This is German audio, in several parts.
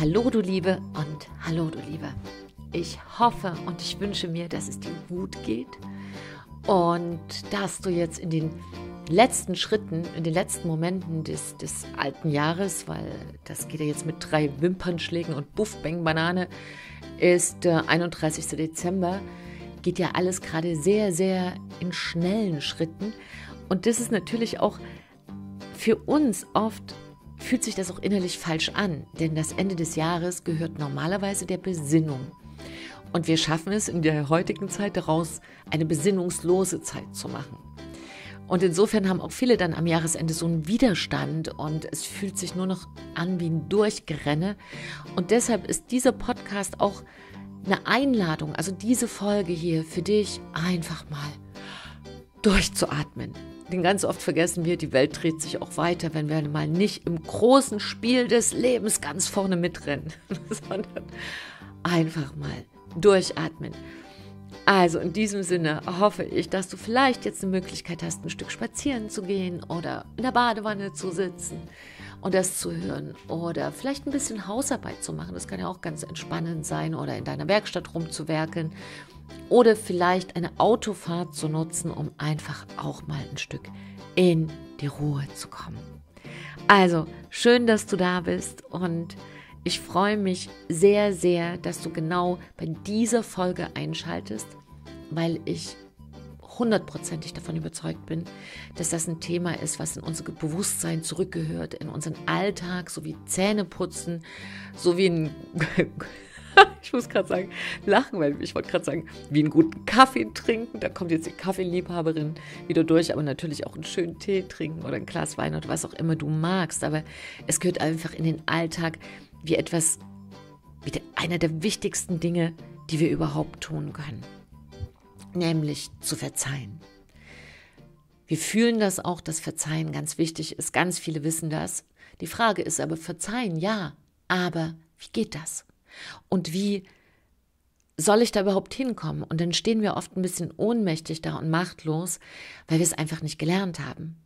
Hallo du Liebe und hallo du Liebe. Ich hoffe und ich wünsche mir, dass es dir gut geht und dass du jetzt in den letzten Schritten, in den letzten Momenten des, des alten Jahres, weil das geht ja jetzt mit drei Wimpernschlägen und Buff, Bang, Banane, ist äh, der 31. Dezember, geht ja alles gerade sehr, sehr in schnellen Schritten. Und das ist natürlich auch für uns oft fühlt sich das auch innerlich falsch an, denn das Ende des Jahres gehört normalerweise der Besinnung. Und wir schaffen es in der heutigen Zeit daraus, eine besinnungslose Zeit zu machen. Und insofern haben auch viele dann am Jahresende so einen Widerstand und es fühlt sich nur noch an wie ein Durchgerenne. Und deshalb ist dieser Podcast auch eine Einladung, also diese Folge hier für dich einfach mal durchzuatmen, den ganz oft vergessen wir, die Welt dreht sich auch weiter, wenn wir mal nicht im großen Spiel des Lebens ganz vorne mitrennen, sondern einfach mal durchatmen. Also in diesem Sinne hoffe ich, dass du vielleicht jetzt eine Möglichkeit hast, ein Stück spazieren zu gehen oder in der Badewanne zu sitzen und das zu hören oder vielleicht ein bisschen Hausarbeit zu machen. Das kann ja auch ganz entspannend sein oder in deiner Werkstatt rumzuwerkeln oder vielleicht eine Autofahrt zu nutzen, um einfach auch mal ein Stück in die Ruhe zu kommen. Also, schön, dass du da bist und ich freue mich sehr, sehr, dass du genau bei dieser Folge einschaltest, weil ich hundertprozentig davon überzeugt bin, dass das ein Thema ist, was in unser Bewusstsein zurückgehört, in unseren Alltag, sowie Zähneputzen, sowie ein ich muss gerade sagen, lachen, weil ich wollte gerade sagen, wie einen guten Kaffee trinken. Da kommt jetzt die Kaffeeliebhaberin wieder durch, aber natürlich auch einen schönen Tee trinken oder ein Glas Wein oder was auch immer du magst. Aber es gehört einfach in den Alltag wie etwas, wie einer der wichtigsten Dinge, die wir überhaupt tun können. Nämlich zu verzeihen. Wir fühlen das auch, dass Verzeihen ganz wichtig ist. Ganz viele wissen das. Die Frage ist aber, verzeihen ja, aber wie geht das? Und wie soll ich da überhaupt hinkommen? Und dann stehen wir oft ein bisschen ohnmächtig da und machtlos, weil wir es einfach nicht gelernt haben.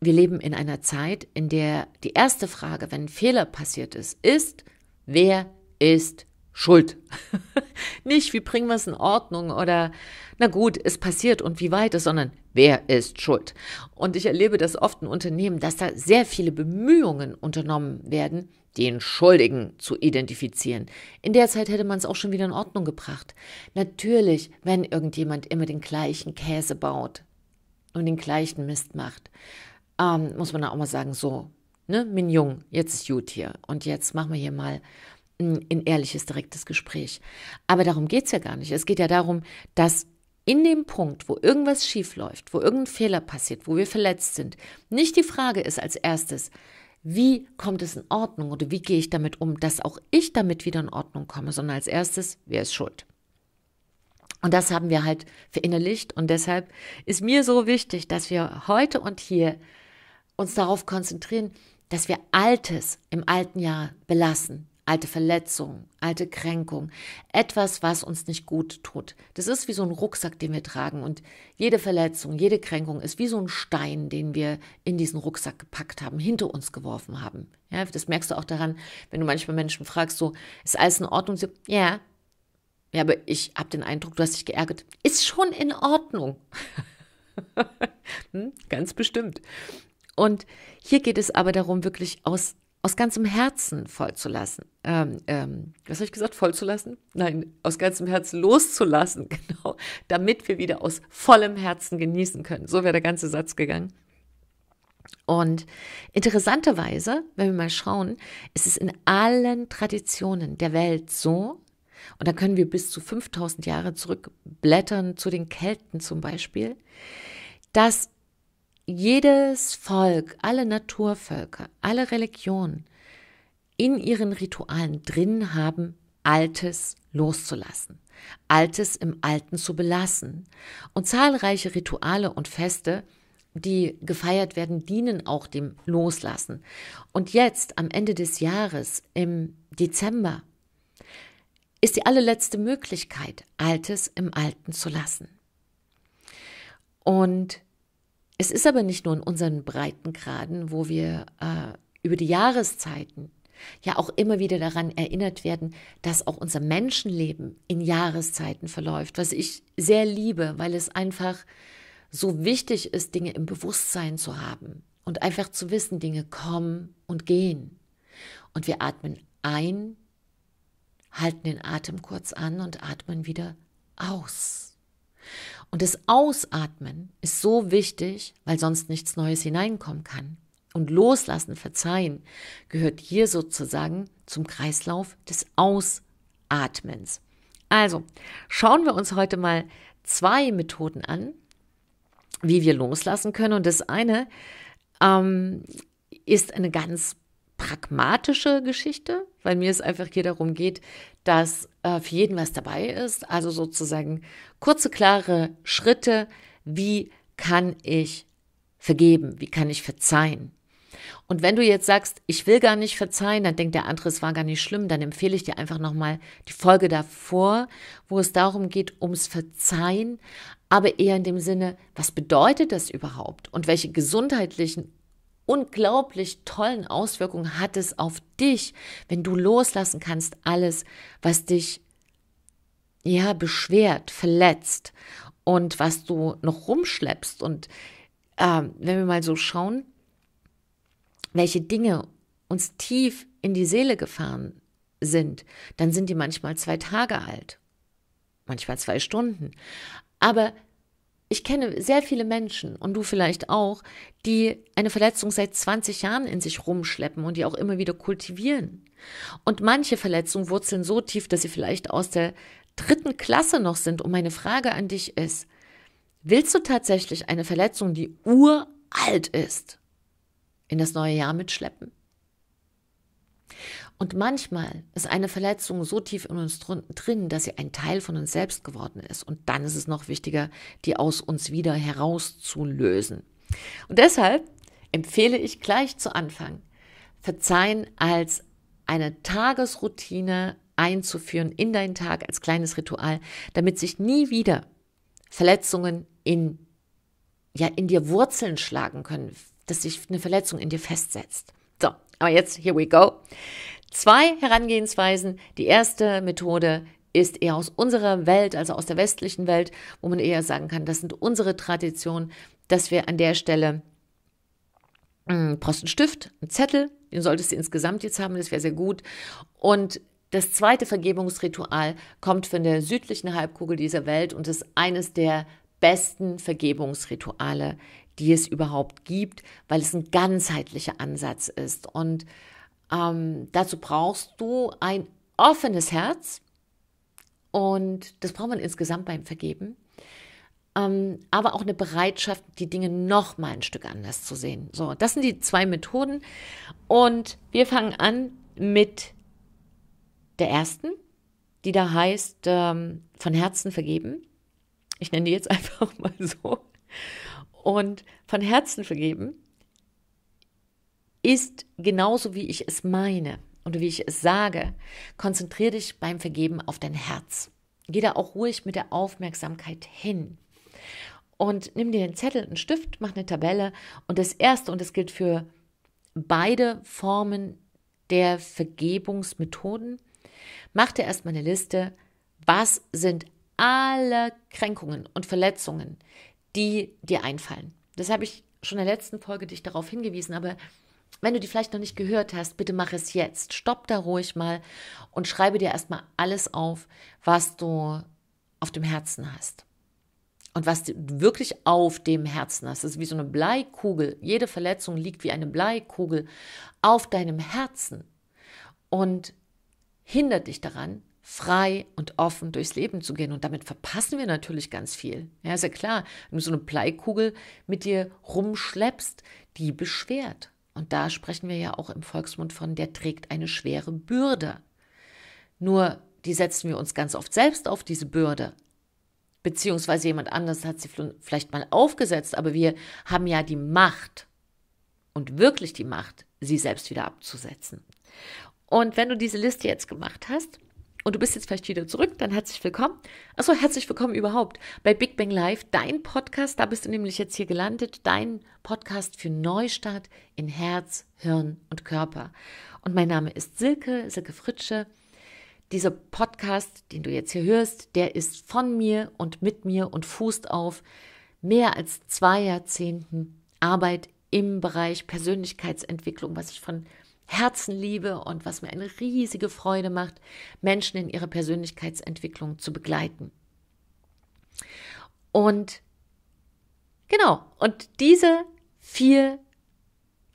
Wir leben in einer Zeit, in der die erste Frage, wenn ein Fehler passiert ist, ist, wer ist schuld. Nicht, wie bringen wir es in Ordnung oder, na gut, es passiert und wie weit es, sondern wer ist schuld. Und ich erlebe das oft in Unternehmen, dass da sehr viele Bemühungen unternommen werden, den Schuldigen zu identifizieren. In der Zeit hätte man es auch schon wieder in Ordnung gebracht. Natürlich, wenn irgendjemand immer den gleichen Käse baut und den gleichen Mist macht, ähm, muss man auch mal sagen, so, ne, Mignon, jetzt ist gut hier und jetzt machen wir hier mal ein ehrliches, direktes Gespräch. Aber darum geht es ja gar nicht. Es geht ja darum, dass in dem Punkt, wo irgendwas schiefläuft, wo irgendein Fehler passiert, wo wir verletzt sind, nicht die Frage ist als erstes, wie kommt es in Ordnung oder wie gehe ich damit um, dass auch ich damit wieder in Ordnung komme, sondern als erstes, wer ist schuld? Und das haben wir halt verinnerlicht und deshalb ist mir so wichtig, dass wir heute und hier uns darauf konzentrieren, dass wir Altes im alten Jahr belassen, alte Verletzung, alte Kränkung, etwas, was uns nicht gut tut. Das ist wie so ein Rucksack, den wir tragen und jede Verletzung, jede Kränkung ist wie so ein Stein, den wir in diesen Rucksack gepackt haben, hinter uns geworfen haben. Ja, das merkst du auch daran, wenn du manchmal Menschen fragst, so, ist alles in Ordnung? Sie, ja. Yeah. Ja, aber ich habe den Eindruck, du hast dich geärgert. Ist schon in Ordnung. Hm? ganz bestimmt. Und hier geht es aber darum, wirklich aus aus ganzem Herzen vollzulassen. Ähm, ähm, was habe ich gesagt? Vollzulassen? Nein, aus ganzem Herzen loszulassen, genau, damit wir wieder aus vollem Herzen genießen können. So wäre der ganze Satz gegangen. Und interessanterweise, wenn wir mal schauen, ist es in allen Traditionen der Welt so, und da können wir bis zu 5000 Jahre zurückblättern, zu den Kelten zum Beispiel, dass jedes Volk, alle Naturvölker, alle Religionen in ihren Ritualen drin haben, Altes loszulassen, Altes im Alten zu belassen. Und zahlreiche Rituale und Feste, die gefeiert werden, dienen auch dem Loslassen. Und jetzt, am Ende des Jahres, im Dezember, ist die allerletzte Möglichkeit, Altes im Alten zu lassen. Und es ist aber nicht nur in unseren Breitengraden, wo wir äh, über die Jahreszeiten ja auch immer wieder daran erinnert werden, dass auch unser Menschenleben in Jahreszeiten verläuft, was ich sehr liebe, weil es einfach so wichtig ist, Dinge im Bewusstsein zu haben und einfach zu wissen, Dinge kommen und gehen. Und wir atmen ein, halten den Atem kurz an und atmen wieder aus. Und das Ausatmen ist so wichtig, weil sonst nichts Neues hineinkommen kann. Und loslassen, verzeihen, gehört hier sozusagen zum Kreislauf des Ausatmens. Also, schauen wir uns heute mal zwei Methoden an, wie wir loslassen können. Und das eine ähm, ist eine ganz pragmatische Geschichte, weil mir es einfach hier darum geht, dass äh, für jeden was dabei ist. Also sozusagen kurze, klare Schritte, wie kann ich vergeben, wie kann ich verzeihen. Und wenn du jetzt sagst, ich will gar nicht verzeihen, dann denkt der andere, es war gar nicht schlimm, dann empfehle ich dir einfach nochmal die Folge davor, wo es darum geht, ums Verzeihen, aber eher in dem Sinne, was bedeutet das überhaupt und welche gesundheitlichen unglaublich tollen Auswirkungen hat es auf dich, wenn du loslassen kannst alles, was dich ja beschwert, verletzt und was du noch rumschleppst. Und äh, wenn wir mal so schauen, welche Dinge uns tief in die Seele gefahren sind, dann sind die manchmal zwei Tage alt, manchmal zwei Stunden. Aber ich kenne sehr viele Menschen und du vielleicht auch, die eine Verletzung seit 20 Jahren in sich rumschleppen und die auch immer wieder kultivieren. Und manche Verletzungen wurzeln so tief, dass sie vielleicht aus der dritten Klasse noch sind. Und meine Frage an dich ist, willst du tatsächlich eine Verletzung, die uralt ist, in das neue Jahr mitschleppen? Und manchmal ist eine Verletzung so tief in uns drin, dass sie ein Teil von uns selbst geworden ist. Und dann ist es noch wichtiger, die aus uns wieder herauszulösen. Und deshalb empfehle ich gleich zu Anfang, Verzeihen als eine Tagesroutine einzuführen in deinen Tag als kleines Ritual, damit sich nie wieder Verletzungen in, ja, in dir Wurzeln schlagen können, dass sich eine Verletzung in dir festsetzt. So, aber jetzt, here we go. Zwei Herangehensweisen. Die erste Methode ist eher aus unserer Welt, also aus der westlichen Welt, wo man eher sagen kann, das sind unsere Traditionen, dass wir an der Stelle einen hm, Postenstift, einen Zettel, den solltest du insgesamt jetzt haben, das wäre sehr gut. Und das zweite Vergebungsritual kommt von der südlichen Halbkugel dieser Welt und ist eines der besten Vergebungsrituale, die es überhaupt gibt, weil es ein ganzheitlicher Ansatz ist und ähm, dazu brauchst du ein offenes Herz und das braucht man insgesamt beim Vergeben. Ähm, aber auch eine Bereitschaft, die Dinge noch mal ein Stück anders zu sehen. So, das sind die zwei Methoden und wir fangen an mit der ersten, die da heißt ähm, von Herzen vergeben. Ich nenne die jetzt einfach mal so. Und von Herzen vergeben ist genauso, wie ich es meine und wie ich es sage. Konzentriere dich beim Vergeben auf dein Herz. Geh da auch ruhig mit der Aufmerksamkeit hin. Und nimm dir den Zettel, einen Stift, mach eine Tabelle. Und das Erste, und das gilt für beide Formen der Vergebungsmethoden, mach dir erstmal eine Liste, was sind alle Kränkungen und Verletzungen, die dir einfallen. Das habe ich schon in der letzten Folge dich darauf hingewiesen, aber wenn du die vielleicht noch nicht gehört hast, bitte mach es jetzt. Stopp da ruhig mal und schreibe dir erstmal alles auf, was du auf dem Herzen hast. Und was du wirklich auf dem Herzen hast, das ist wie so eine Bleikugel. Jede Verletzung liegt wie eine Bleikugel auf deinem Herzen und hindert dich daran, frei und offen durchs Leben zu gehen. Und damit verpassen wir natürlich ganz viel. Ja, ist ja klar, wenn du so eine Bleikugel mit dir rumschleppst, die beschwert. Und da sprechen wir ja auch im Volksmund von, der trägt eine schwere Bürde. Nur, die setzen wir uns ganz oft selbst auf diese Bürde. Beziehungsweise jemand anders hat sie vielleicht mal aufgesetzt, aber wir haben ja die Macht und wirklich die Macht, sie selbst wieder abzusetzen. Und wenn du diese Liste jetzt gemacht hast, und du bist jetzt vielleicht wieder zurück, dann herzlich willkommen. Achso, herzlich willkommen überhaupt bei Big Bang Live, dein Podcast. Da bist du nämlich jetzt hier gelandet, dein Podcast für Neustart in Herz, Hirn und Körper. Und mein Name ist Silke, Silke Fritsche. Dieser Podcast, den du jetzt hier hörst, der ist von mir und mit mir und fußt auf mehr als zwei Jahrzehnten Arbeit im Bereich Persönlichkeitsentwicklung, was ich von Herzen liebe und was mir eine riesige Freude macht, Menschen in ihrer Persönlichkeitsentwicklung zu begleiten. Und genau, und diese vier,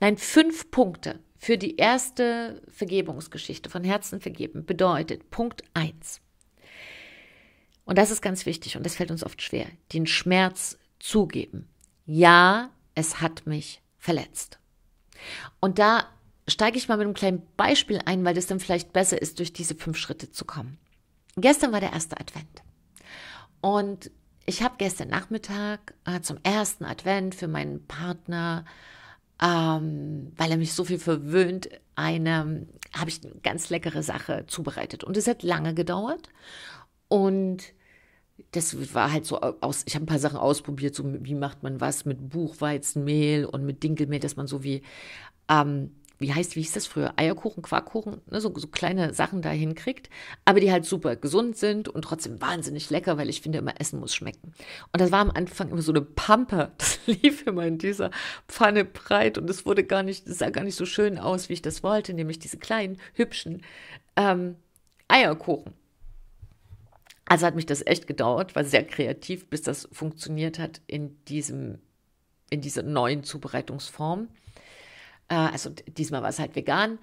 nein, fünf Punkte für die erste Vergebungsgeschichte von Herzen vergeben bedeutet Punkt eins Und das ist ganz wichtig und das fällt uns oft schwer, den Schmerz zugeben. Ja, es hat mich verletzt. Und da steige ich mal mit einem kleinen Beispiel ein, weil das dann vielleicht besser ist, durch diese fünf Schritte zu kommen. Gestern war der erste Advent. Und ich habe gestern Nachmittag äh, zum ersten Advent für meinen Partner, ähm, weil er mich so viel verwöhnt, eine, habe ich eine ganz leckere Sache zubereitet. Und es hat lange gedauert. Und das war halt so aus, ich habe ein paar Sachen ausprobiert, so wie macht man was mit Buchweizenmehl und mit Dinkelmehl, dass man so wie ähm, wie heißt, wie hieß das früher, Eierkuchen, Quarkkuchen, ne, so, so kleine Sachen da hinkriegt, aber die halt super gesund sind und trotzdem wahnsinnig lecker, weil ich finde immer, Essen muss schmecken. Und das war am Anfang immer so eine Pampe, das lief immer in dieser Pfanne breit und es wurde gar nicht, es sah gar nicht so schön aus, wie ich das wollte, nämlich diese kleinen, hübschen ähm, Eierkuchen. Also hat mich das echt gedauert, war sehr kreativ, bis das funktioniert hat in diesem, in dieser neuen Zubereitungsform. Äh, also diesmal war es halt vegan,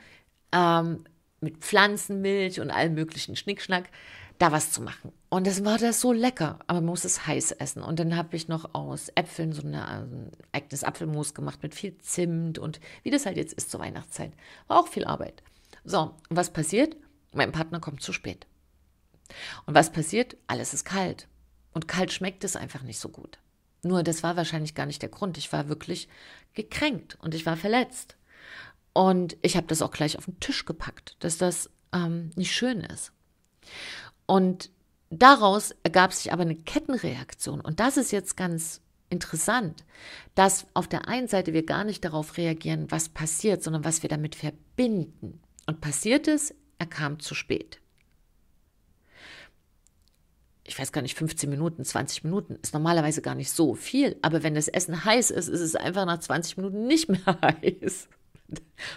ähm, mit Pflanzenmilch und allem möglichen Schnickschnack, da was zu machen. Und das war das so lecker, aber man muss es heiß essen. Und dann habe ich noch aus Äpfeln so eine, also ein eigenes Apfelmus gemacht mit viel Zimt und wie das halt jetzt ist zur Weihnachtszeit. War auch viel Arbeit. So, was passiert? Mein Partner kommt zu spät. Und was passiert? Alles ist kalt. Und kalt schmeckt es einfach nicht so gut. Nur das war wahrscheinlich gar nicht der Grund. Ich war wirklich gekränkt und ich war verletzt. Und ich habe das auch gleich auf den Tisch gepackt, dass das ähm, nicht schön ist. Und daraus ergab sich aber eine Kettenreaktion. Und das ist jetzt ganz interessant, dass auf der einen Seite wir gar nicht darauf reagieren, was passiert, sondern was wir damit verbinden. Und passiert ist, er kam zu spät ich weiß gar nicht, 15 Minuten, 20 Minuten ist normalerweise gar nicht so viel. Aber wenn das Essen heiß ist, ist es einfach nach 20 Minuten nicht mehr heiß.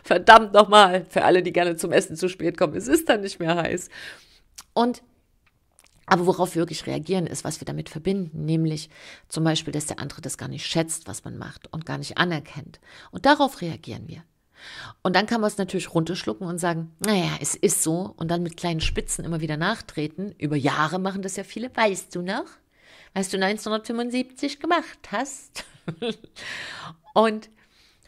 Verdammt nochmal, für alle, die gerne zum Essen zu spät kommen, es ist dann nicht mehr heiß. Und aber worauf wir wirklich reagieren, ist, was wir damit verbinden, nämlich zum Beispiel, dass der andere das gar nicht schätzt, was man macht und gar nicht anerkennt. Und darauf reagieren wir. Und dann kann man es natürlich runterschlucken und sagen, naja, es ist so. Und dann mit kleinen Spitzen immer wieder nachtreten. Über Jahre machen das ja viele. Weißt du noch? Weißt du 1975 gemacht hast? und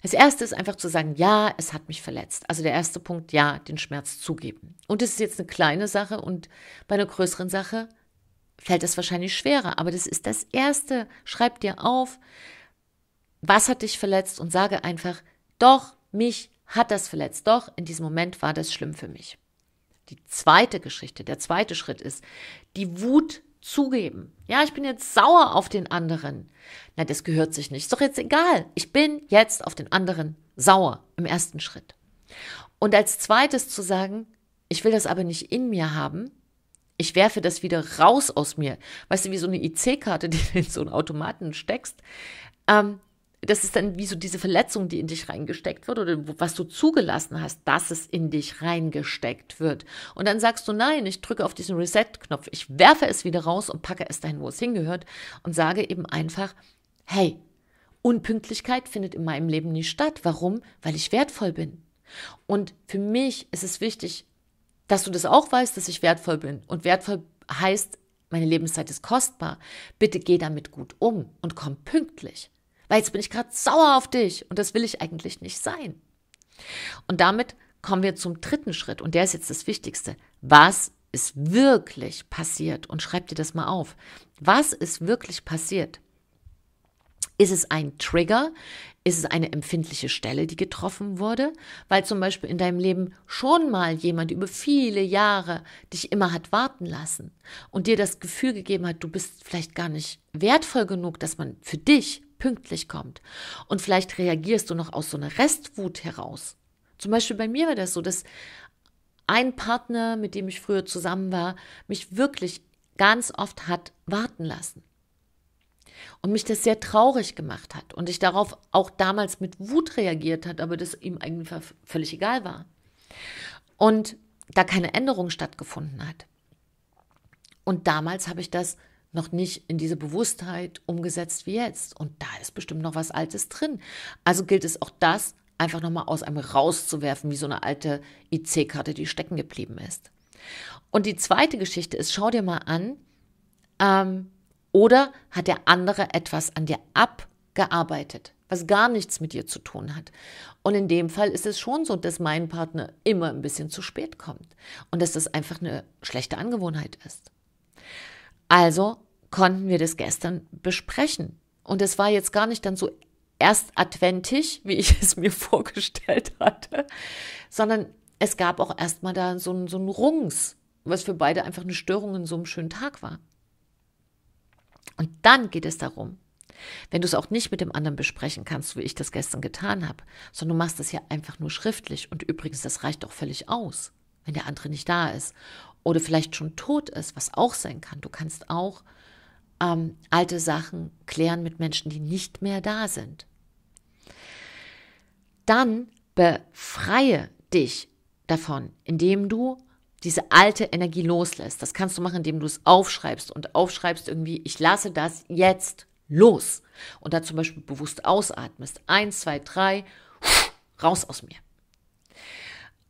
das erste ist einfach zu sagen, ja, es hat mich verletzt. Also der erste Punkt, ja, den Schmerz zugeben. Und das ist jetzt eine kleine Sache und bei einer größeren Sache fällt es wahrscheinlich schwerer. Aber das ist das erste. Schreib dir auf, was hat dich verletzt und sage einfach, doch, mich hat das verletzt. Doch in diesem Moment war das schlimm für mich. Die zweite Geschichte, der zweite Schritt ist, die Wut zugeben. Ja, ich bin jetzt sauer auf den anderen. Na, das gehört sich nicht. Ist doch jetzt egal. Ich bin jetzt auf den anderen sauer im ersten Schritt. Und als zweites zu sagen, ich will das aber nicht in mir haben. Ich werfe das wieder raus aus mir. Weißt du, wie so eine IC-Karte, die du in so einen Automaten steckst. Ähm, das ist dann wie so diese Verletzung, die in dich reingesteckt wird oder was du zugelassen hast, dass es in dich reingesteckt wird. Und dann sagst du, nein, ich drücke auf diesen Reset-Knopf, ich werfe es wieder raus und packe es dahin, wo es hingehört und sage eben einfach, hey, Unpünktlichkeit findet in meinem Leben nicht statt. Warum? Weil ich wertvoll bin. Und für mich ist es wichtig, dass du das auch weißt, dass ich wertvoll bin. Und wertvoll heißt, meine Lebenszeit ist kostbar. Bitte geh damit gut um und komm pünktlich. Weil jetzt bin ich gerade sauer auf dich und das will ich eigentlich nicht sein. Und damit kommen wir zum dritten Schritt und der ist jetzt das Wichtigste. Was ist wirklich passiert? Und schreib dir das mal auf. Was ist wirklich passiert? Ist es ein Trigger? Ist es eine empfindliche Stelle, die getroffen wurde? Weil zum Beispiel in deinem Leben schon mal jemand über viele Jahre dich immer hat warten lassen und dir das Gefühl gegeben hat, du bist vielleicht gar nicht wertvoll genug, dass man für dich pünktlich kommt. Und vielleicht reagierst du noch aus so einer Restwut heraus. Zum Beispiel bei mir war das so, dass ein Partner, mit dem ich früher zusammen war, mich wirklich ganz oft hat warten lassen. Und mich das sehr traurig gemacht hat. Und ich darauf auch damals mit Wut reagiert hat, aber das ihm eigentlich völlig egal war. Und da keine Änderung stattgefunden hat. Und damals habe ich das noch nicht in diese Bewusstheit umgesetzt wie jetzt. Und da ist bestimmt noch was Altes drin. Also gilt es auch das einfach nochmal aus einem rauszuwerfen, wie so eine alte IC-Karte, die stecken geblieben ist. Und die zweite Geschichte ist, schau dir mal an, ähm, oder hat der andere etwas an dir abgearbeitet, was gar nichts mit dir zu tun hat. Und in dem Fall ist es schon so, dass mein Partner immer ein bisschen zu spät kommt und dass das einfach eine schlechte Angewohnheit ist. Also konnten wir das gestern besprechen. Und es war jetzt gar nicht dann so erst adventig, wie ich es mir vorgestellt hatte, sondern es gab auch erstmal da so ein, so ein Rungs, was für beide einfach eine Störung in so einem schönen Tag war. Und dann geht es darum, wenn du es auch nicht mit dem anderen besprechen kannst, wie ich das gestern getan habe, sondern du machst es ja einfach nur schriftlich und übrigens, das reicht auch völlig aus, wenn der andere nicht da ist oder vielleicht schon tot ist, was auch sein kann. Du kannst auch ähm, alte Sachen klären mit Menschen, die nicht mehr da sind. Dann befreie dich davon, indem du diese alte Energie loslässt. Das kannst du machen, indem du es aufschreibst und aufschreibst irgendwie, ich lasse das jetzt los. Und da zum Beispiel bewusst ausatmest. Eins, zwei, drei, raus aus mir.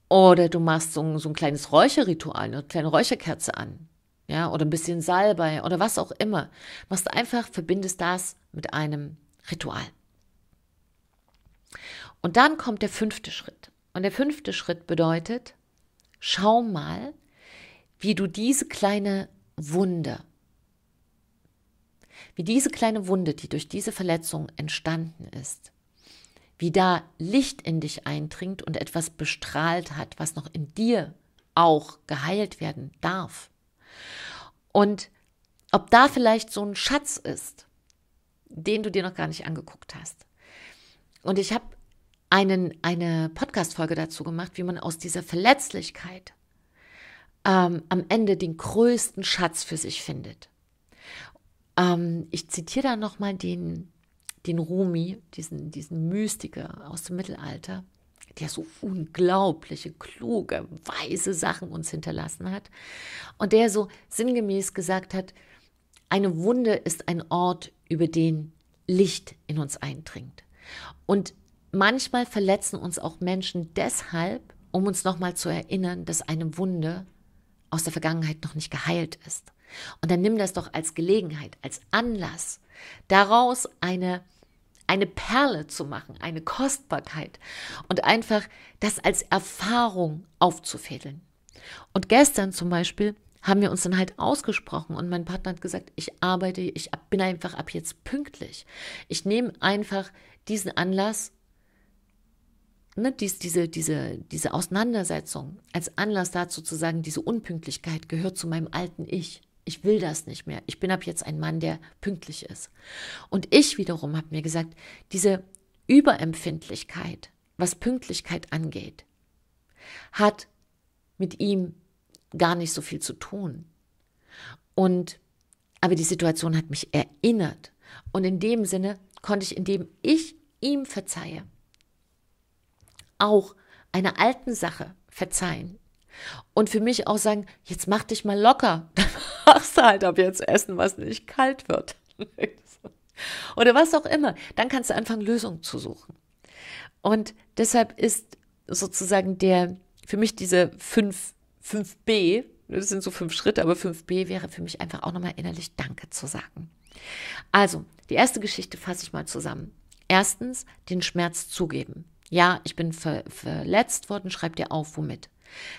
Oder du machst so, so ein kleines Räucherritual, eine kleine Räucherkerze an. Ja, oder ein bisschen Salbei oder was auch immer. Machst einfach, verbindest das mit einem Ritual. Und dann kommt der fünfte Schritt. Und der fünfte Schritt bedeutet, schau mal, wie du diese kleine Wunde, wie diese kleine Wunde, die durch diese Verletzung entstanden ist, wie da Licht in dich eindringt und etwas bestrahlt hat, was noch in dir auch geheilt werden darf. Und ob da vielleicht so ein Schatz ist, den du dir noch gar nicht angeguckt hast. Und ich habe einen, eine Podcast-Folge dazu gemacht, wie man aus dieser Verletzlichkeit ähm, am Ende den größten Schatz für sich findet. Ähm, ich zitiere da nochmal den den Rumi, diesen, diesen Mystiker aus dem Mittelalter, der so unglaubliche, kluge, weise Sachen uns hinterlassen hat und der so sinngemäß gesagt hat, eine Wunde ist ein Ort, über den Licht in uns eindringt. Und manchmal verletzen uns auch Menschen deshalb, um uns nochmal zu erinnern, dass eine Wunde aus der Vergangenheit noch nicht geheilt ist. Und dann nimm das doch als Gelegenheit, als Anlass, daraus eine eine Perle zu machen, eine Kostbarkeit und einfach das als Erfahrung aufzufädeln. Und gestern zum Beispiel haben wir uns dann halt ausgesprochen und mein Partner hat gesagt, ich arbeite, ich bin einfach ab jetzt pünktlich. Ich nehme einfach diesen Anlass, ne, dies, diese, diese, diese Auseinandersetzung als Anlass dazu zu sagen, diese Unpünktlichkeit gehört zu meinem alten Ich ich will das nicht mehr. Ich bin ab jetzt ein Mann, der pünktlich ist. Und ich wiederum habe mir gesagt, diese Überempfindlichkeit, was Pünktlichkeit angeht, hat mit ihm gar nicht so viel zu tun. Und aber die Situation hat mich erinnert und in dem Sinne konnte ich, indem ich ihm verzeihe, auch einer alten Sache verzeihen, und für mich auch sagen, jetzt mach dich mal locker. Dann machst du halt ab jetzt Essen, was nicht kalt wird. Oder was auch immer. Dann kannst du anfangen, Lösungen zu suchen. Und deshalb ist sozusagen der, für mich diese 5, 5b, das sind so fünf Schritte, aber 5b wäre für mich einfach auch nochmal innerlich Danke zu sagen. Also, die erste Geschichte fasse ich mal zusammen. Erstens, den Schmerz zugeben. Ja, ich bin ver verletzt worden, schreib dir auf, womit.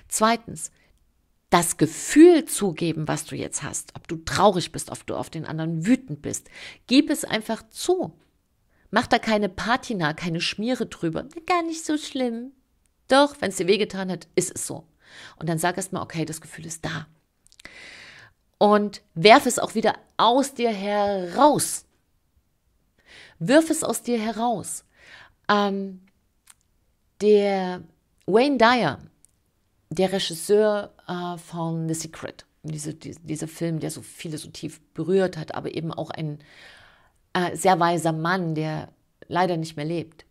Zweitens, das Gefühl zugeben, was du jetzt hast, ob du traurig bist, ob du auf den anderen wütend bist. Gib es einfach zu. Mach da keine Patina, keine Schmiere drüber. Gar nicht so schlimm. Doch, wenn es dir wehgetan hat, ist es so. Und dann sag erstmal, okay, das Gefühl ist da. Und werf es auch wieder aus dir heraus. Wirf es aus dir heraus. Ähm, der Wayne Dyer, der Regisseur äh, von The Secret, diese, die, dieser Film, der so viele so tief berührt hat, aber eben auch ein äh, sehr weiser Mann, der leider nicht mehr lebt,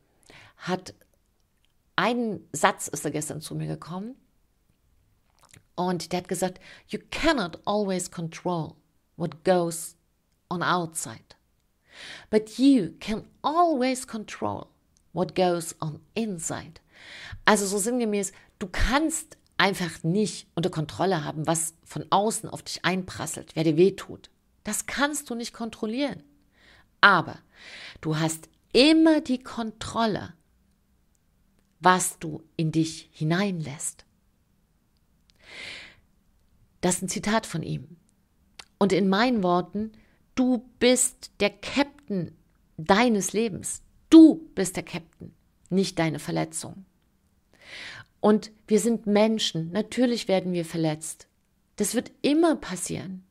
hat einen Satz ist er gestern zu mir gekommen und der hat gesagt, you cannot always control what goes on outside, but you can always control what goes on inside. Also so sinngemäß, du kannst einfach nicht unter Kontrolle haben, was von außen auf dich einprasselt, wer dir wehtut. Das kannst du nicht kontrollieren. Aber du hast immer die Kontrolle, was du in dich hineinlässt. Das ist ein Zitat von ihm. Und in meinen Worten, du bist der Captain deines Lebens. Du bist der Captain, nicht deine Verletzung. Und wir sind Menschen. Natürlich werden wir verletzt. Das wird immer passieren.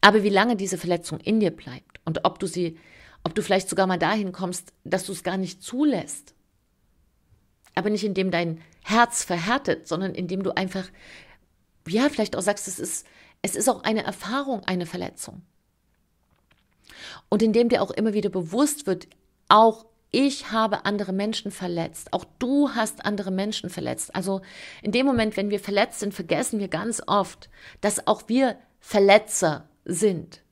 Aber wie lange diese Verletzung in dir bleibt und ob du sie, ob du vielleicht sogar mal dahin kommst, dass du es gar nicht zulässt. Aber nicht indem dein Herz verhärtet, sondern indem du einfach, ja, vielleicht auch sagst, es ist, es ist auch eine Erfahrung, eine Verletzung. Und indem dir auch immer wieder bewusst wird, auch ich habe andere Menschen verletzt, auch du hast andere Menschen verletzt. Also in dem Moment, wenn wir verletzt sind, vergessen wir ganz oft, dass auch wir Verletzer sind.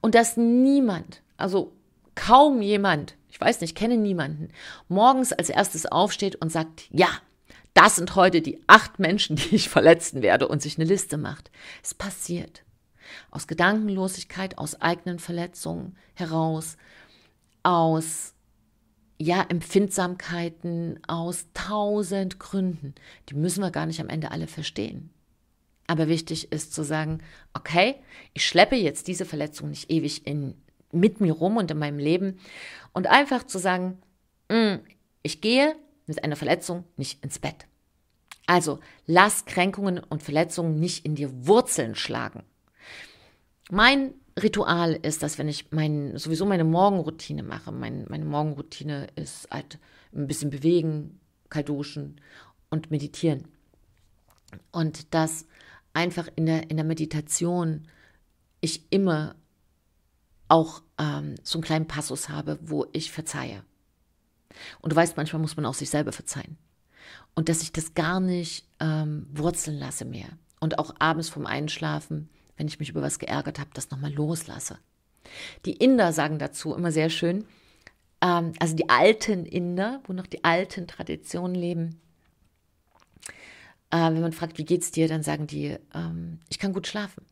Und dass niemand, also kaum jemand, ich weiß nicht, kenne niemanden, morgens als erstes aufsteht und sagt, ja, das sind heute die acht Menschen, die ich verletzen werde und sich eine Liste macht. Es passiert. Aus Gedankenlosigkeit, aus eigenen Verletzungen heraus, aus ja, Empfindsamkeiten aus tausend Gründen. Die müssen wir gar nicht am Ende alle verstehen. Aber wichtig ist zu sagen, okay, ich schleppe jetzt diese Verletzung nicht ewig in, mit mir rum und in meinem Leben. Und einfach zu sagen, mm, ich gehe mit einer Verletzung nicht ins Bett. Also lass Kränkungen und Verletzungen nicht in dir Wurzeln schlagen. Mein Ritual ist, dass wenn ich mein, sowieso meine Morgenroutine mache, mein, meine Morgenroutine ist halt ein bisschen bewegen, kalt duschen und meditieren. Und dass einfach in der, in der Meditation ich immer auch ähm, so einen kleinen Passus habe, wo ich verzeihe. Und du weißt, manchmal muss man auch sich selber verzeihen. Und dass ich das gar nicht ähm, wurzeln lasse mehr. Und auch abends vorm Einschlafen wenn ich mich über was geärgert habe, das nochmal loslasse. Die Inder sagen dazu immer sehr schön, ähm, also die alten Inder, wo noch die alten Traditionen leben, äh, wenn man fragt, wie geht's dir, dann sagen die, ähm, ich kann gut schlafen.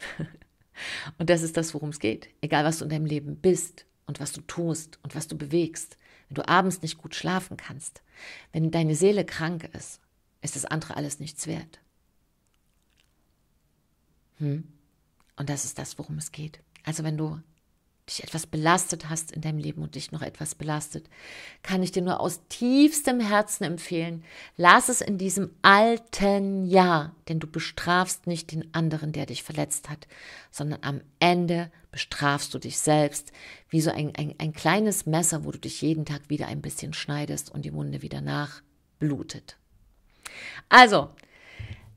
und das ist das, worum es geht. Egal, was du in deinem Leben bist und was du tust und was du bewegst, wenn du abends nicht gut schlafen kannst, wenn deine Seele krank ist, ist das andere alles nichts wert. Hm. Und das ist das, worum es geht. Also wenn du dich etwas belastet hast in deinem Leben und dich noch etwas belastet, kann ich dir nur aus tiefstem Herzen empfehlen, lass es in diesem alten Jahr, denn du bestrafst nicht den anderen, der dich verletzt hat, sondern am Ende bestrafst du dich selbst, wie so ein, ein, ein kleines Messer, wo du dich jeden Tag wieder ein bisschen schneidest und die Wunde wieder nachblutet. Also,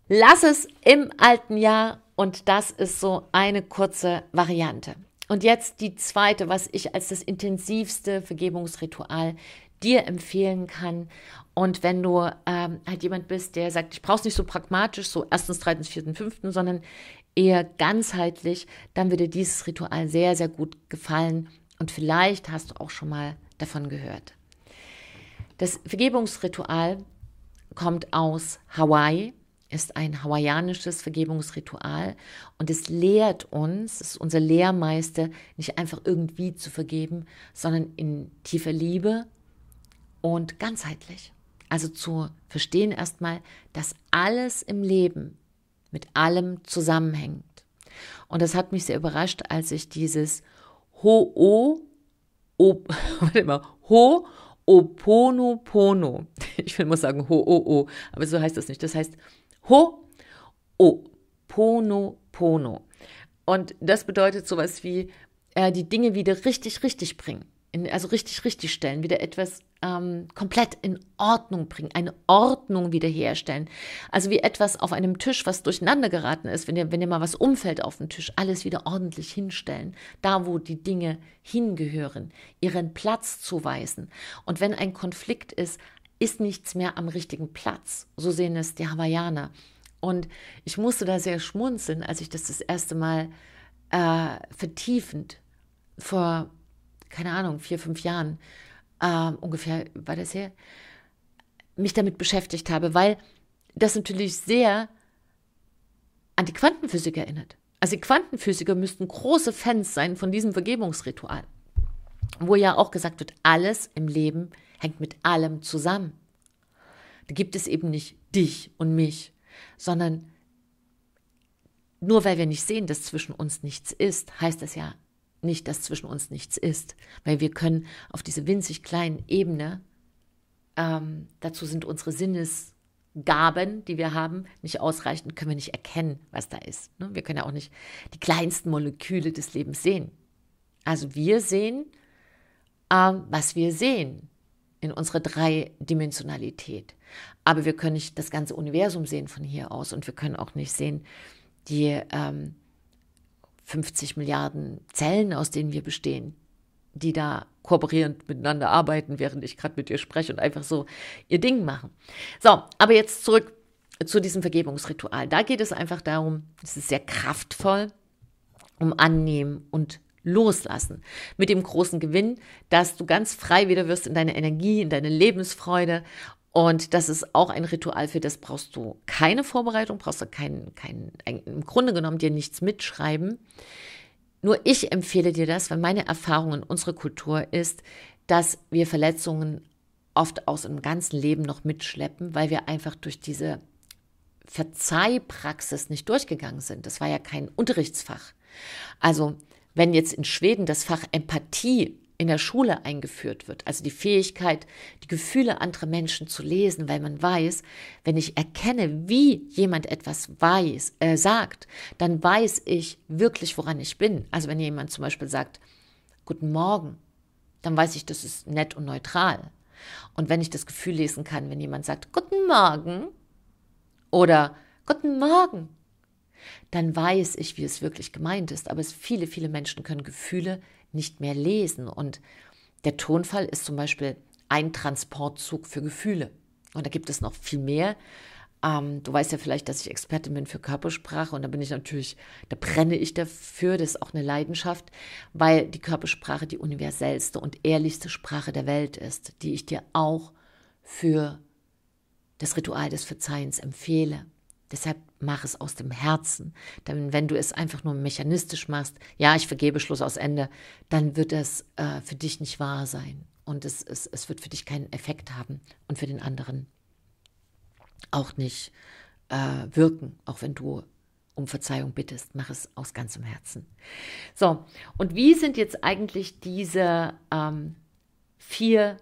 lass es im alten Jahr und das ist so eine kurze Variante. Und jetzt die zweite, was ich als das intensivste Vergebungsritual dir empfehlen kann. Und wenn du ähm, halt jemand bist, der sagt, ich brauch's nicht so pragmatisch, so erstens, zweitens, vierten, fünften, sondern eher ganzheitlich, dann würde dieses Ritual sehr, sehr gut gefallen. Und vielleicht hast du auch schon mal davon gehört. Das Vergebungsritual kommt aus Hawaii ist ein hawaiianisches Vergebungsritual und es lehrt uns, es ist unser Lehrmeister, nicht einfach irgendwie zu vergeben, sondern in tiefer Liebe und ganzheitlich. Also zu verstehen erstmal, dass alles im Leben mit allem zusammenhängt. Und das hat mich sehr überrascht, als ich dieses Ho-O, o, Ho, Oponopono, ich will mal sagen Ho-O-O, aber so heißt das nicht, das heißt Ho O Pono Pono. Und das bedeutet sowas wie äh, die Dinge wieder richtig, richtig bringen. In, also richtig, richtig stellen, wieder etwas ähm, komplett in Ordnung bringen, eine Ordnung wiederherstellen. Also wie etwas auf einem Tisch, was durcheinander geraten ist, wenn ihr, wenn dir mal was umfällt auf dem Tisch, alles wieder ordentlich hinstellen, da wo die Dinge hingehören, ihren Platz zuweisen. Und wenn ein Konflikt ist, ist nichts mehr am richtigen Platz. So sehen es die Hawaiianer. Und ich musste da sehr schmunzeln, als ich das das erste Mal äh, vertiefend vor, keine Ahnung, vier, fünf Jahren äh, ungefähr war das her, mich damit beschäftigt habe, weil das natürlich sehr an die Quantenphysik erinnert. Also die Quantenphysiker müssten große Fans sein von diesem Vergebungsritual wo ja auch gesagt wird, alles im Leben hängt mit allem zusammen. Da gibt es eben nicht dich und mich, sondern nur weil wir nicht sehen, dass zwischen uns nichts ist, heißt das ja nicht, dass zwischen uns nichts ist, weil wir können auf diese winzig kleinen Ebene, ähm, dazu sind unsere Sinnesgaben, die wir haben, nicht ausreichend, können wir nicht erkennen, was da ist. Ne? Wir können ja auch nicht die kleinsten Moleküle des Lebens sehen. Also wir sehen ähm, was wir sehen in unserer Dreidimensionalität. Aber wir können nicht das ganze Universum sehen von hier aus und wir können auch nicht sehen die ähm, 50 Milliarden Zellen, aus denen wir bestehen, die da kooperierend miteinander arbeiten, während ich gerade mit ihr spreche und einfach so ihr Ding machen. So, aber jetzt zurück zu diesem Vergebungsritual. Da geht es einfach darum, es ist sehr kraftvoll, um Annehmen und loslassen. Mit dem großen Gewinn, dass du ganz frei wieder wirst in deine Energie, in deine Lebensfreude. Und das ist auch ein Ritual, für das brauchst du keine Vorbereitung, brauchst du keinen, kein, im Grunde genommen dir nichts mitschreiben. Nur ich empfehle dir das, weil meine Erfahrung in unserer Kultur ist, dass wir Verletzungen oft aus dem ganzen Leben noch mitschleppen, weil wir einfach durch diese Verzeihpraxis nicht durchgegangen sind. Das war ja kein Unterrichtsfach. Also wenn jetzt in Schweden das Fach Empathie in der Schule eingeführt wird, also die Fähigkeit, die Gefühle anderer Menschen zu lesen, weil man weiß, wenn ich erkenne, wie jemand etwas weiß, äh, sagt, dann weiß ich wirklich, woran ich bin. Also wenn jemand zum Beispiel sagt, Guten Morgen, dann weiß ich, das ist nett und neutral. Und wenn ich das Gefühl lesen kann, wenn jemand sagt, Guten Morgen oder Guten Morgen, dann weiß ich, wie es wirklich gemeint ist. Aber viele, viele Menschen können Gefühle nicht mehr lesen. Und der Tonfall ist zum Beispiel ein Transportzug für Gefühle. Und da gibt es noch viel mehr. Ähm, du weißt ja vielleicht, dass ich Expertin bin für Körpersprache und da bin ich natürlich, da brenne ich dafür. Das ist auch eine Leidenschaft, weil die Körpersprache die universellste und ehrlichste Sprache der Welt ist, die ich dir auch für das Ritual des Verzeihens empfehle. Deshalb mach es aus dem Herzen. Denn wenn du es einfach nur mechanistisch machst, ja, ich vergebe Schluss aus Ende, dann wird das äh, für dich nicht wahr sein. Und es, es, es wird für dich keinen Effekt haben und für den anderen auch nicht äh, wirken, auch wenn du um Verzeihung bittest. Mach es aus ganzem Herzen. So, und wie sind jetzt eigentlich diese ähm, vier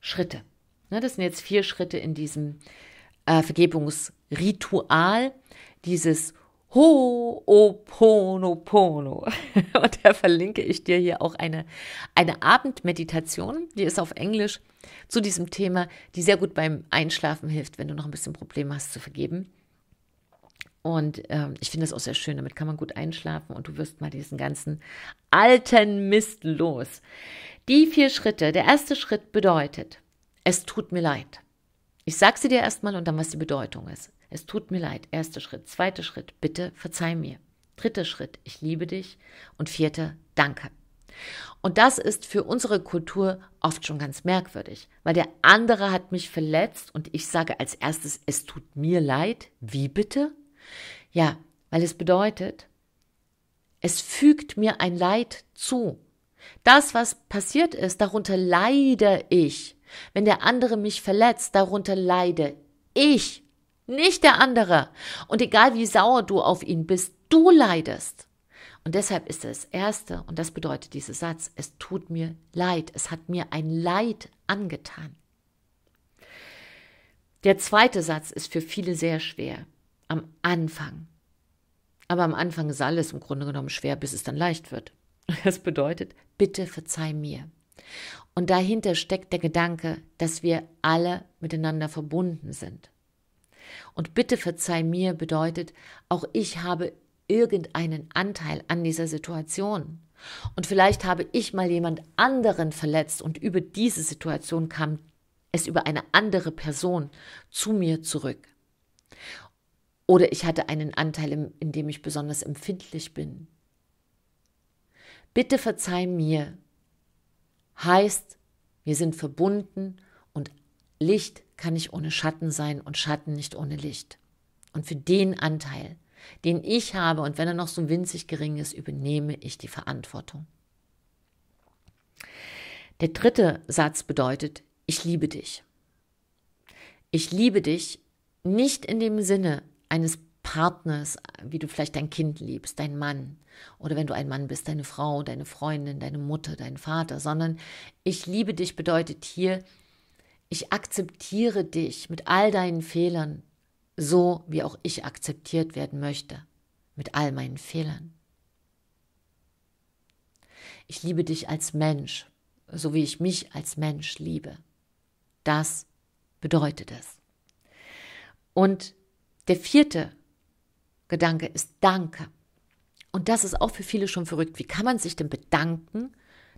Schritte? Ne, das sind jetzt vier Schritte in diesem äh, Vergebungsritual, dieses Ho-o-pono-pono. Und da verlinke ich dir hier auch eine, eine Abendmeditation, die ist auf Englisch zu diesem Thema, die sehr gut beim Einschlafen hilft, wenn du noch ein bisschen Probleme hast zu vergeben. Und ähm, ich finde das auch sehr schön, damit kann man gut einschlafen und du wirst mal diesen ganzen alten Mist los. Die vier Schritte. Der erste Schritt bedeutet, es tut mir leid. Ich sag sie dir erstmal und dann, was die Bedeutung ist. Es tut mir leid. Erster Schritt. Zweiter Schritt. Bitte verzeih mir. Dritter Schritt. Ich liebe dich. Und vierter. Danke. Und das ist für unsere Kultur oft schon ganz merkwürdig, weil der andere hat mich verletzt und ich sage als erstes, es tut mir leid. Wie bitte? Ja, weil es bedeutet, es fügt mir ein Leid zu. Das, was passiert ist, darunter leide ich. Wenn der andere mich verletzt, darunter leide ich, nicht der andere. Und egal wie sauer du auf ihn bist, du leidest. Und deshalb ist das Erste, und das bedeutet dieser Satz, es tut mir leid, es hat mir ein Leid angetan. Der zweite Satz ist für viele sehr schwer, am Anfang. Aber am Anfang ist alles im Grunde genommen schwer, bis es dann leicht wird. Das bedeutet, bitte verzeih mir. Und dahinter steckt der Gedanke, dass wir alle miteinander verbunden sind. Und bitte verzeih mir bedeutet, auch ich habe irgendeinen Anteil an dieser Situation. Und vielleicht habe ich mal jemand anderen verletzt und über diese Situation kam es über eine andere Person zu mir zurück. Oder ich hatte einen Anteil, in dem ich besonders empfindlich bin. Bitte verzeih mir, heißt, wir sind verbunden und Licht kann nicht ohne Schatten sein und Schatten nicht ohne Licht. Und für den Anteil, den ich habe, und wenn er noch so winzig gering ist, übernehme ich die Verantwortung. Der dritte Satz bedeutet, ich liebe dich. Ich liebe dich nicht in dem Sinne eines Partners, wie du vielleicht dein Kind liebst, dein Mann oder wenn du ein Mann bist, deine Frau, deine Freundin, deine Mutter, dein Vater, sondern ich liebe dich bedeutet hier, ich akzeptiere dich mit all deinen Fehlern, so wie auch ich akzeptiert werden möchte, mit all meinen Fehlern. Ich liebe dich als Mensch, so wie ich mich als Mensch liebe. Das bedeutet es. Und der vierte Gedanke ist Danke. Und das ist auch für viele schon verrückt. Wie kann man sich denn bedanken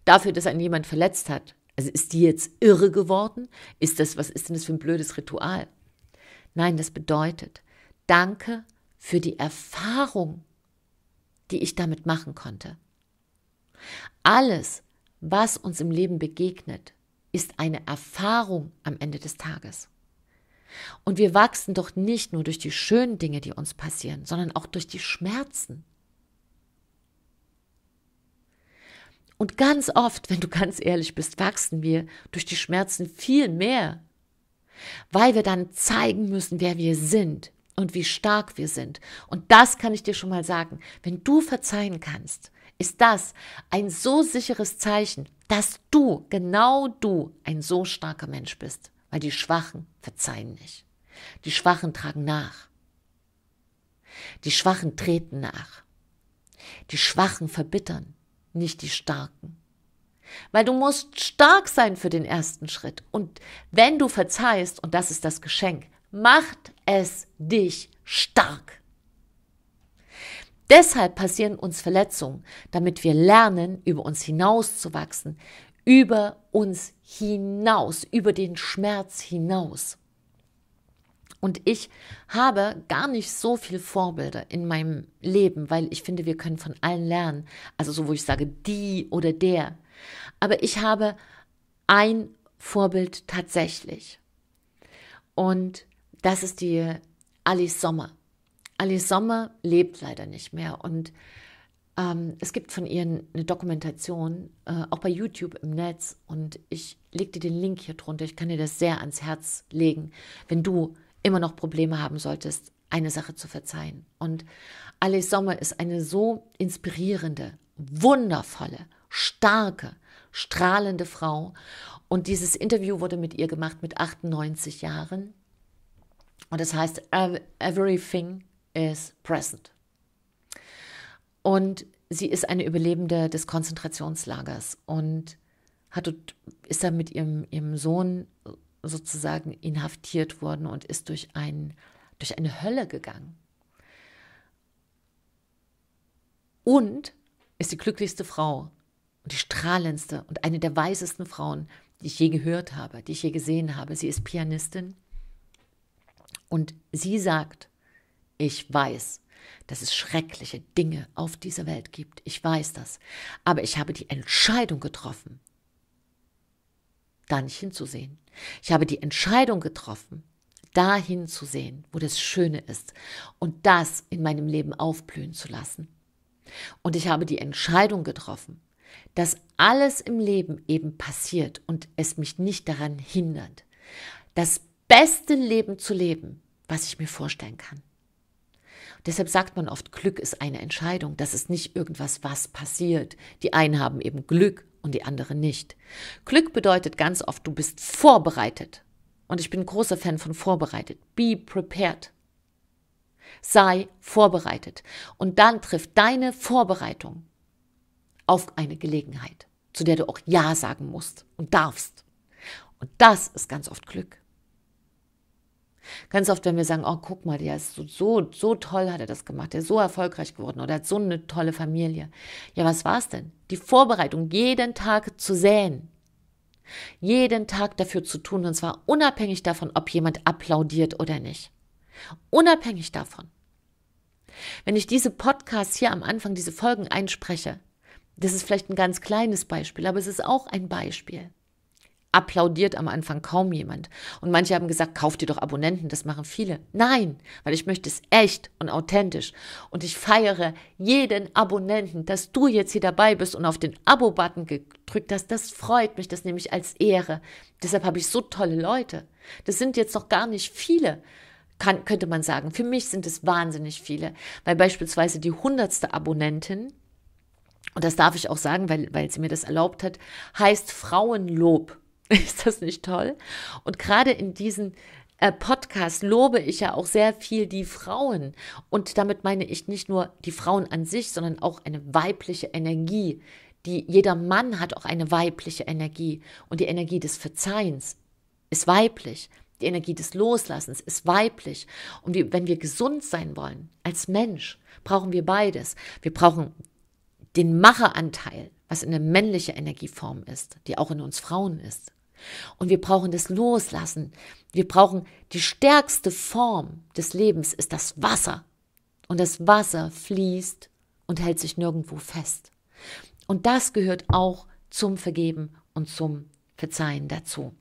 dafür, dass einen jemand verletzt hat? Also ist die jetzt irre geworden? Ist das, was ist denn das für ein blödes Ritual? Nein, das bedeutet Danke für die Erfahrung, die ich damit machen konnte. Alles, was uns im Leben begegnet, ist eine Erfahrung am Ende des Tages. Und wir wachsen doch nicht nur durch die schönen Dinge, die uns passieren, sondern auch durch die Schmerzen. Und ganz oft, wenn du ganz ehrlich bist, wachsen wir durch die Schmerzen viel mehr, weil wir dann zeigen müssen, wer wir sind und wie stark wir sind. Und das kann ich dir schon mal sagen. Wenn du verzeihen kannst, ist das ein so sicheres Zeichen, dass du, genau du, ein so starker Mensch bist weil die Schwachen verzeihen nicht. Die Schwachen tragen nach. Die Schwachen treten nach. Die Schwachen verbittern, nicht die Starken. Weil du musst stark sein für den ersten Schritt. Und wenn du verzeihst, und das ist das Geschenk, macht es dich stark. Deshalb passieren uns Verletzungen, damit wir lernen, über uns hinauszuwachsen, über uns hinaus, über den Schmerz hinaus. Und ich habe gar nicht so viel Vorbilder in meinem Leben, weil ich finde, wir können von allen lernen. Also so, wo ich sage, die oder der. Aber ich habe ein Vorbild tatsächlich. Und das ist die Alice Sommer. Alice Sommer lebt leider nicht mehr. Und ähm, es gibt von ihr eine Dokumentation, äh, auch bei YouTube im Netz. Und ich lege dir den Link hier drunter. Ich kann dir das sehr ans Herz legen, wenn du immer noch Probleme haben solltest, eine Sache zu verzeihen. Und Alice Sommer ist eine so inspirierende, wundervolle, starke, strahlende Frau. Und dieses Interview wurde mit ihr gemacht mit 98 Jahren. Und das heißt, everything is present. Und sie ist eine Überlebende des Konzentrationslagers und hat, ist dann mit ihrem, ihrem Sohn sozusagen inhaftiert worden und ist durch, ein, durch eine Hölle gegangen. Und ist die glücklichste Frau und die strahlendste und eine der weisesten Frauen, die ich je gehört habe, die ich je gesehen habe. Sie ist Pianistin und sie sagt, ich weiß, dass es schreckliche Dinge auf dieser Welt gibt. Ich weiß das. Aber ich habe die Entscheidung getroffen, da nicht hinzusehen. Ich habe die Entscheidung getroffen, dahin zu sehen, wo das Schöne ist und das in meinem Leben aufblühen zu lassen. Und ich habe die Entscheidung getroffen, dass alles im Leben eben passiert und es mich nicht daran hindert, das beste Leben zu leben, was ich mir vorstellen kann. Deshalb sagt man oft, Glück ist eine Entscheidung. Das ist nicht irgendwas, was passiert. Die einen haben eben Glück und die anderen nicht. Glück bedeutet ganz oft, du bist vorbereitet. Und ich bin großer Fan von vorbereitet. Be prepared. Sei vorbereitet. Und dann trifft deine Vorbereitung auf eine Gelegenheit, zu der du auch Ja sagen musst und darfst. Und das ist ganz oft Glück. Ganz oft, wenn wir sagen, oh, guck mal, der ist so, so, so toll hat er das gemacht, der ist so erfolgreich geworden oder hat so eine tolle Familie. Ja, was war's denn? Die Vorbereitung, jeden Tag zu säen. Jeden Tag dafür zu tun, und zwar unabhängig davon, ob jemand applaudiert oder nicht. Unabhängig davon. Wenn ich diese Podcasts hier am Anfang, diese Folgen einspreche, das ist vielleicht ein ganz kleines Beispiel, aber es ist auch ein Beispiel applaudiert am Anfang kaum jemand. Und manche haben gesagt, kauf dir doch Abonnenten, das machen viele. Nein, weil ich möchte es echt und authentisch. Und ich feiere jeden Abonnenten, dass du jetzt hier dabei bist und auf den Abo-Button gedrückt hast. Das freut mich, das nehme ich als Ehre. Deshalb habe ich so tolle Leute. Das sind jetzt noch gar nicht viele. Kann, könnte man sagen. Für mich sind es wahnsinnig viele, weil beispielsweise die hundertste Abonnentin, und das darf ich auch sagen, weil, weil sie mir das erlaubt hat, heißt Frauenlob. Ist das nicht toll? Und gerade in diesen äh, Podcast lobe ich ja auch sehr viel die Frauen. Und damit meine ich nicht nur die Frauen an sich, sondern auch eine weibliche Energie. Die, jeder Mann hat auch eine weibliche Energie. Und die Energie des Verzeihens ist weiblich. Die Energie des Loslassens ist weiblich. Und wir, wenn wir gesund sein wollen, als Mensch, brauchen wir beides. Wir brauchen den Macheranteil, was eine männliche Energieform ist, die auch in uns Frauen ist. Und wir brauchen das Loslassen. Wir brauchen die stärkste Form des Lebens ist das Wasser. Und das Wasser fließt und hält sich nirgendwo fest. Und das gehört auch zum Vergeben und zum Verzeihen dazu.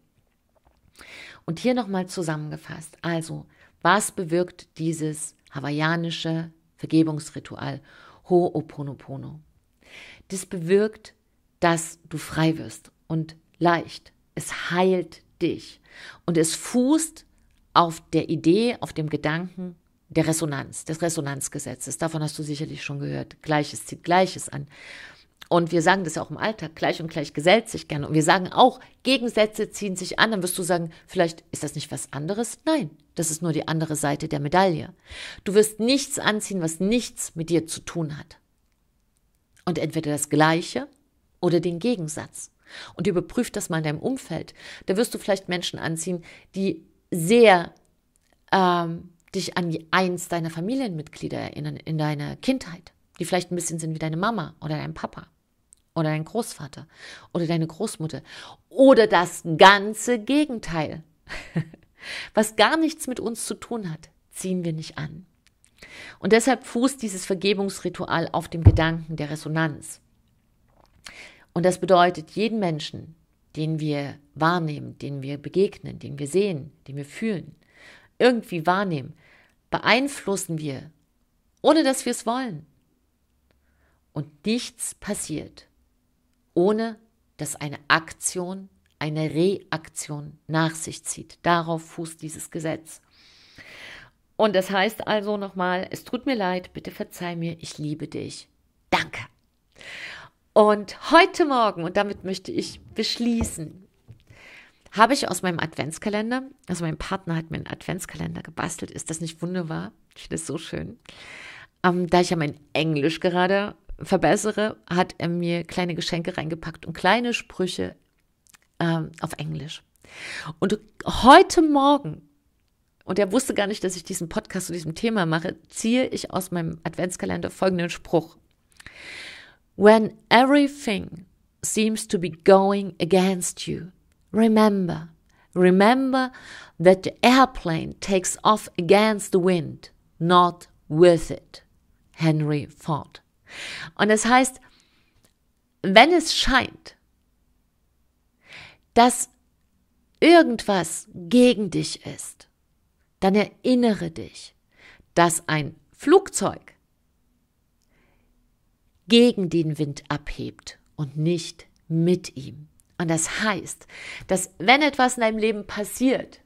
Und hier nochmal zusammengefasst. Also, was bewirkt dieses hawaiianische Vergebungsritual Ho'oponopono? Das bewirkt, dass du frei wirst und leicht es heilt dich. Und es fußt auf der Idee, auf dem Gedanken der Resonanz, des Resonanzgesetzes. Davon hast du sicherlich schon gehört. Gleiches zieht Gleiches an. Und wir sagen das ja auch im Alltag, gleich und gleich gesellt sich gerne. Und wir sagen auch, Gegensätze ziehen sich an. Dann wirst du sagen, vielleicht ist das nicht was anderes. Nein, das ist nur die andere Seite der Medaille. Du wirst nichts anziehen, was nichts mit dir zu tun hat. Und entweder das Gleiche oder den Gegensatz. Und überprüf das mal in deinem Umfeld. Da wirst du vielleicht Menschen anziehen, die sehr ähm, dich an eins deiner Familienmitglieder erinnern in deiner Kindheit, die vielleicht ein bisschen sind wie deine Mama oder dein Papa oder dein Großvater oder deine Großmutter oder das ganze Gegenteil, was gar nichts mit uns zu tun hat, ziehen wir nicht an. Und deshalb fußt dieses Vergebungsritual auf dem Gedanken der Resonanz. Und das bedeutet, jeden Menschen, den wir wahrnehmen, den wir begegnen, den wir sehen, den wir fühlen, irgendwie wahrnehmen, beeinflussen wir, ohne dass wir es wollen. Und nichts passiert, ohne dass eine Aktion, eine Reaktion nach sich zieht. Darauf fußt dieses Gesetz. Und das heißt also nochmal, es tut mir leid, bitte verzeih mir, ich liebe dich. Danke. Und heute Morgen, und damit möchte ich beschließen, habe ich aus meinem Adventskalender, also mein Partner hat mir einen Adventskalender gebastelt. Ist das nicht wunderbar? Ich finde es so schön. Ähm, da ich ja mein Englisch gerade verbessere, hat er mir kleine Geschenke reingepackt und kleine Sprüche ähm, auf Englisch. Und heute Morgen, und er wusste gar nicht, dass ich diesen Podcast zu diesem Thema mache, ziehe ich aus meinem Adventskalender folgenden Spruch. When everything seems to be going against you, remember, remember that the airplane takes off against the wind, not with it. Henry Ford. Und das heißt, wenn es scheint, dass irgendwas gegen dich ist, dann erinnere dich, dass ein Flugzeug gegen den Wind abhebt und nicht mit ihm. Und das heißt, dass wenn etwas in deinem Leben passiert,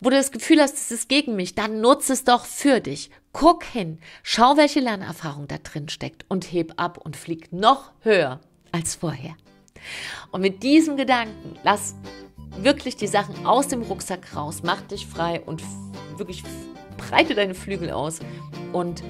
wo du das Gefühl hast, es ist gegen mich, dann nutze es doch für dich. Guck hin, schau, welche Lernerfahrung da drin steckt und heb ab und flieg noch höher als vorher. Und mit diesem Gedanken, lass wirklich die Sachen aus dem Rucksack raus, mach dich frei und wirklich breite deine Flügel aus und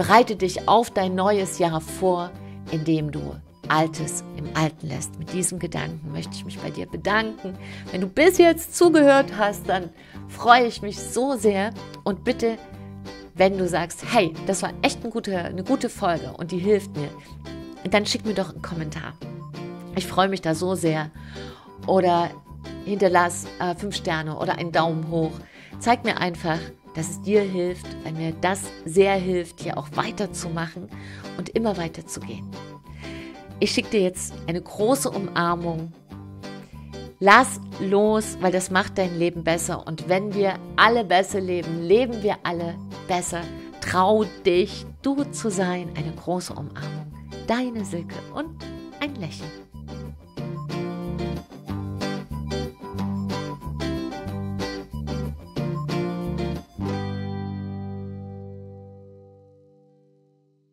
Bereite dich auf dein neues Jahr vor, indem du Altes im Alten lässt. Mit diesem Gedanken möchte ich mich bei dir bedanken. Wenn du bis jetzt zugehört hast, dann freue ich mich so sehr und bitte, wenn du sagst, hey, das war echt eine gute, eine gute Folge und die hilft mir, dann schick mir doch einen Kommentar. Ich freue mich da so sehr. Oder hinterlass äh, fünf Sterne oder einen Daumen hoch. Zeig mir einfach, dass es dir hilft, weil mir das sehr hilft, hier auch weiterzumachen und immer weiterzugehen. Ich schicke dir jetzt eine große Umarmung. Lass los, weil das macht dein Leben besser. Und wenn wir alle besser leben, leben wir alle besser. Trau dich, du zu sein. Eine große Umarmung. Deine Silke und ein Lächeln.